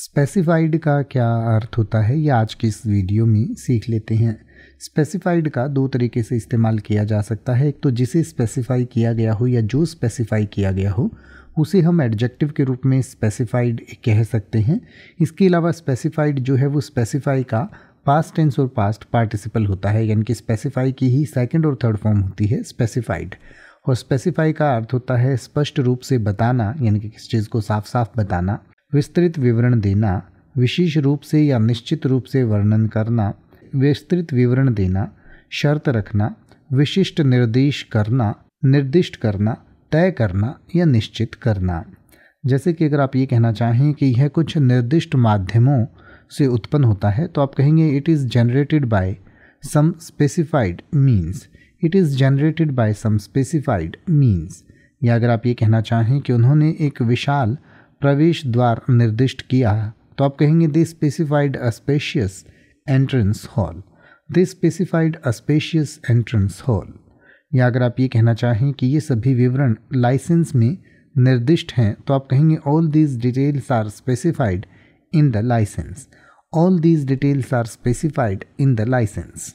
specified का क्या अर्थ होता है ये आज की इस वीडियो में सीख लेते हैं स्पेसिफाइड का दो तरीके से इस्तेमाल किया जा सकता है एक तो जिसे स्पेसिफाई किया गया हो या जो स्पेसिफाई किया गया हो उसे हम एडजेक्टिव के रूप में स्पेसिफाइड कह सकते हैं इसके अलावा स्पेसिफाइड जो है वो स्पेसिफाई का पास्ट टेंस और पास्ट पार्टिसिपल होता है यानी कि स्पेसिफाई की ही सेकेंड और थर्ड फॉर्म होती है स्पेसिफाइड और स्पेसिफाई का अर्थ होता है स्पष्ट रूप से बताना यानी कि किस चीज़ को साफ साफ बताना विस्तृत विवरण देना विशेष रूप से या निश्चित रूप से वर्णन करना विस्तृत विवरण देना शर्त रखना विशिष्ट निर्देश करना निर्दिष्ट करना तय करना या निश्चित करना जैसे कि अगर आप ये कहना चाहें कि यह कुछ निर्दिष्ट माध्यमों से उत्पन्न होता है तो आप कहेंगे it is generated by some specified means it is generated by some specified means या अगर आप ये कहना चाहें कि उन्होंने एक विशाल प्रवेश द्वार निर्दिष्ट किया तो आप कहेंगे they specified a spacious spacious entrance hall they specified a spacious spacious entrance hall या अगर आप ये कहना चाहें कि ये सभी विवरण लाइसेंस में निर्दिष्ट हैं तो आप कहेंगे all these details are specified in the license all these details are specified in the licence